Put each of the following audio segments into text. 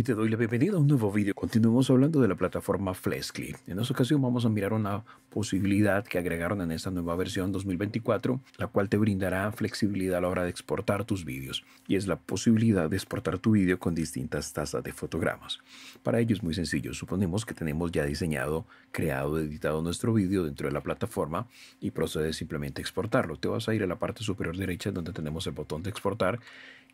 y te doy la bienvenida a un nuevo video. Continuamos hablando de la plataforma Fleskly. En esta ocasión vamos a mirar una posibilidad que agregaron en esta nueva versión 2024, la cual te brindará flexibilidad a la hora de exportar tus vídeos y es la posibilidad de exportar tu vídeo con distintas tasas de fotogramas. Para ello es muy sencillo. Suponemos que tenemos ya diseñado, creado, editado nuestro vídeo dentro de la plataforma y procedes simplemente a exportarlo. Te vas a ir a la parte superior derecha donde tenemos el botón de exportar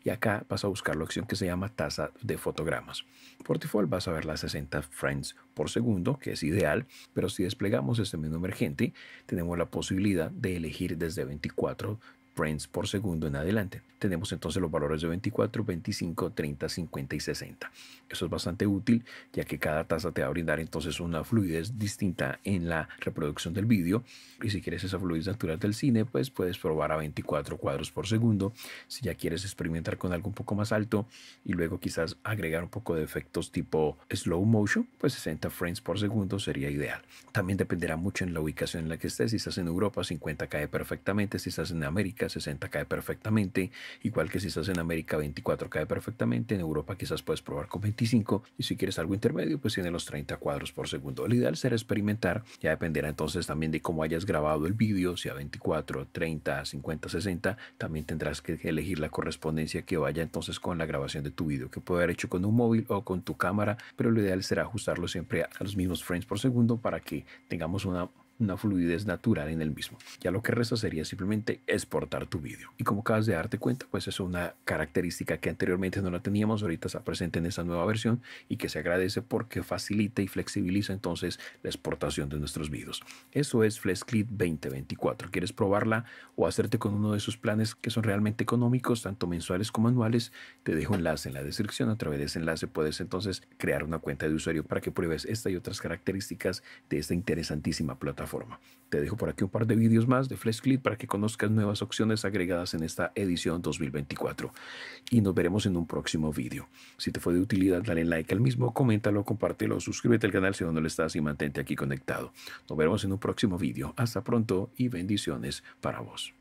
y acá vas a buscar la opción que se llama tasa de fotogramas. Por default vas a ver las 60 frames por segundo, que es ideal, pero si desplegamos este menú emergente, tenemos la posibilidad de elegir desde 24, frames por segundo en adelante. Tenemos entonces los valores de 24, 25, 30, 50 y 60. Eso es bastante útil ya que cada tasa te va a brindar entonces una fluidez distinta en la reproducción del vídeo y si quieres esa fluidez natural del cine pues puedes probar a 24 cuadros por segundo. Si ya quieres experimentar con algo un poco más alto y luego quizás agregar un poco de efectos tipo slow motion pues 60 frames por segundo sería ideal. También dependerá mucho en la ubicación en la que estés. Si estás en Europa 50 cae perfectamente. Si estás en América 60 cae perfectamente, igual que si estás en América 24 cae perfectamente, en Europa quizás puedes probar con 25 y si quieres algo intermedio pues tiene los 30 cuadros por segundo. El ideal será experimentar, ya dependerá entonces también de cómo hayas grabado el vídeo, si a 24, 30, 50, 60, también tendrás que elegir la correspondencia que vaya entonces con la grabación de tu vídeo, que puede haber hecho con un móvil o con tu cámara, pero lo ideal será ajustarlo siempre a los mismos frames por segundo para que tengamos una una fluidez natural en el mismo. Ya lo que resta sería simplemente exportar tu vídeo. Y como acabas de darte cuenta, pues es una característica que anteriormente no la teníamos, ahorita está presente en esa nueva versión y que se agradece porque facilita y flexibiliza entonces la exportación de nuestros vídeos. Eso es FlexClip 2024. ¿Quieres probarla o hacerte con uno de sus planes que son realmente económicos, tanto mensuales como anuales? Te dejo enlace en la descripción. A través de ese enlace puedes entonces crear una cuenta de usuario para que pruebes esta y otras características de esta interesantísima plataforma forma Te dejo por aquí un par de vídeos más de FlashClip para que conozcas nuevas opciones agregadas en esta edición 2024. Y nos veremos en un próximo vídeo. Si te fue de utilidad, dale like al mismo, coméntalo, compártelo, suscríbete al canal si aún no lo estás y mantente aquí conectado. Nos veremos en un próximo vídeo. Hasta pronto y bendiciones para vos.